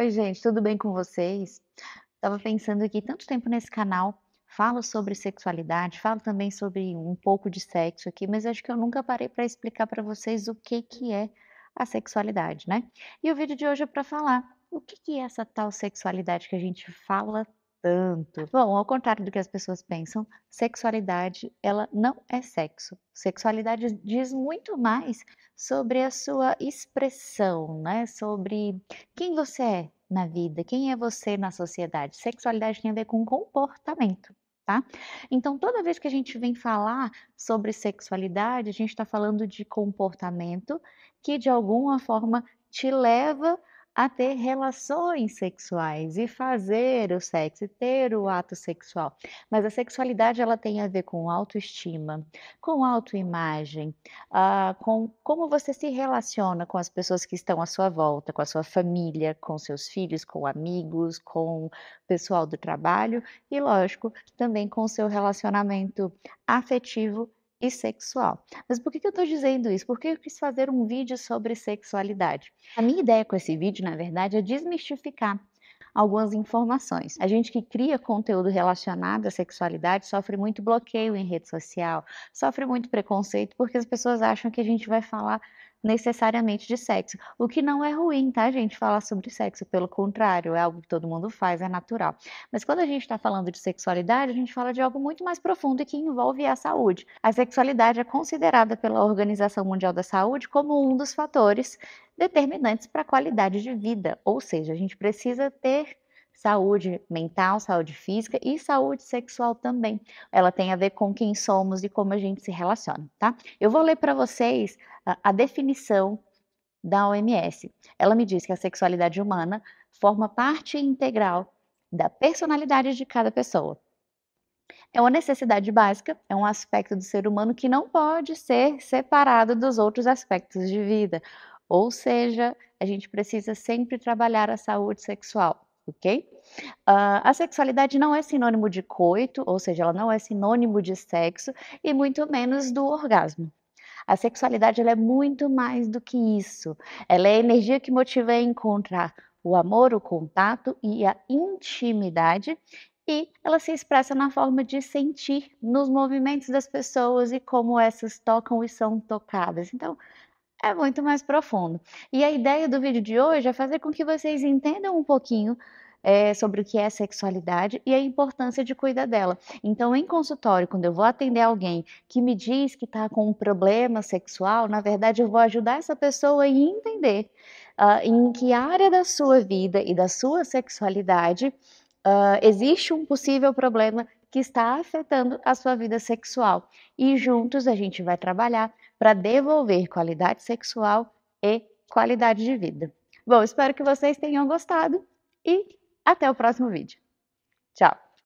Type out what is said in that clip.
Oi, gente, tudo bem com vocês? Tava pensando aqui tanto tempo nesse canal, falo sobre sexualidade, falo também sobre um pouco de sexo aqui, mas acho que eu nunca parei para explicar para vocês o que, que é a sexualidade, né? E o vídeo de hoje é para falar o que, que é essa tal sexualidade que a gente fala tanto. Bom, ao contrário do que as pessoas pensam, sexualidade ela não é sexo. Sexualidade diz muito mais sobre a sua expressão, né? Sobre quem você é na vida, quem é você na sociedade. Sexualidade tem a ver com comportamento. Tá? Então, toda vez que a gente vem falar sobre sexualidade, a gente está falando de comportamento que de alguma forma te leva a ter relações sexuais e fazer o sexo, e ter o ato sexual. Mas a sexualidade ela tem a ver com autoestima, com autoimagem, ah, com como você se relaciona com as pessoas que estão à sua volta, com a sua família, com seus filhos, com amigos, com o pessoal do trabalho e, lógico, também com o seu relacionamento afetivo e sexual. Mas por que, que eu estou dizendo isso? Por que eu quis fazer um vídeo sobre sexualidade? A minha ideia com esse vídeo, na verdade, é desmistificar algumas informações. A gente que cria conteúdo relacionado à sexualidade sofre muito bloqueio em rede social, sofre muito preconceito, porque as pessoas acham que a gente vai falar necessariamente de sexo. O que não é ruim, tá, gente? Falar sobre sexo, pelo contrário, é algo que todo mundo faz, é natural. Mas quando a gente está falando de sexualidade, a gente fala de algo muito mais profundo e que envolve a saúde. A sexualidade é considerada pela Organização Mundial da Saúde como um dos fatores determinantes para a qualidade de vida, ou seja, a gente precisa ter saúde mental, saúde física e saúde sexual também. Ela tem a ver com quem somos e como a gente se relaciona, tá? Eu vou ler para vocês a, a definição da OMS. Ela me diz que a sexualidade humana forma parte integral da personalidade de cada pessoa. É uma necessidade básica, é um aspecto do ser humano que não pode ser separado dos outros aspectos de vida. Ou seja, a gente precisa sempre trabalhar a saúde sexual ok? Uh, a sexualidade não é sinônimo de coito, ou seja, ela não é sinônimo de sexo e muito menos do orgasmo. A sexualidade é muito mais do que isso. Ela é a energia que motiva a encontrar o amor, o contato e a intimidade. E ela se expressa na forma de sentir nos movimentos das pessoas e como essas tocam e são tocadas. Então, é muito mais profundo. E a ideia do vídeo de hoje é fazer com que vocês entendam um pouquinho é, sobre o que é sexualidade e a importância de cuidar dela. Então, em consultório, quando eu vou atender alguém que me diz que está com um problema sexual, na verdade, eu vou ajudar essa pessoa a entender uh, em que área da sua vida e da sua sexualidade uh, existe um possível problema que está afetando a sua vida sexual. E juntos a gente vai trabalhar para devolver qualidade sexual e qualidade de vida. Bom, espero que vocês tenham gostado e até o próximo vídeo. Tchau!